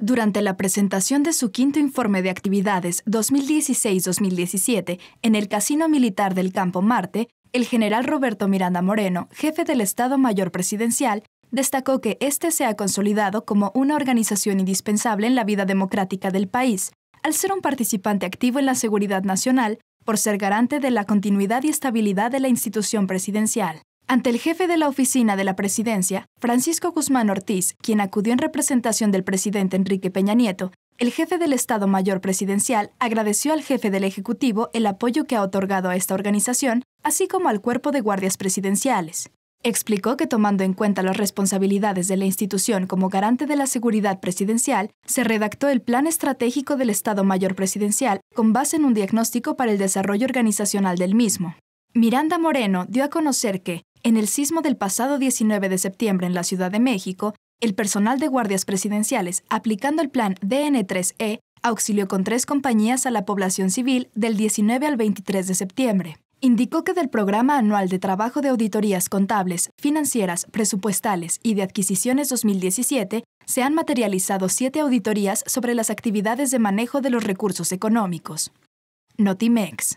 Durante la presentación de su quinto informe de actividades 2016-2017 en el Casino Militar del Campo Marte, el general Roberto Miranda Moreno, jefe del Estado Mayor Presidencial, destacó que este se ha consolidado como una organización indispensable en la vida democrática del país, al ser un participante activo en la seguridad nacional, por ser garante de la continuidad y estabilidad de la institución presidencial. Ante el jefe de la oficina de la presidencia, Francisco Guzmán Ortiz, quien acudió en representación del presidente Enrique Peña Nieto, el jefe del Estado Mayor Presidencial agradeció al jefe del Ejecutivo el apoyo que ha otorgado a esta organización, así como al cuerpo de guardias presidenciales. Explicó que tomando en cuenta las responsabilidades de la institución como garante de la seguridad presidencial, se redactó el Plan Estratégico del Estado Mayor Presidencial con base en un diagnóstico para el desarrollo organizacional del mismo. Miranda Moreno dio a conocer que, en el sismo del pasado 19 de septiembre en la Ciudad de México, el personal de guardias presidenciales, aplicando el plan DN3E, auxilió con tres compañías a la población civil del 19 al 23 de septiembre. Indicó que del Programa Anual de Trabajo de Auditorías Contables, Financieras, Presupuestales y de Adquisiciones 2017 se han materializado siete auditorías sobre las actividades de manejo de los recursos económicos. Notimex.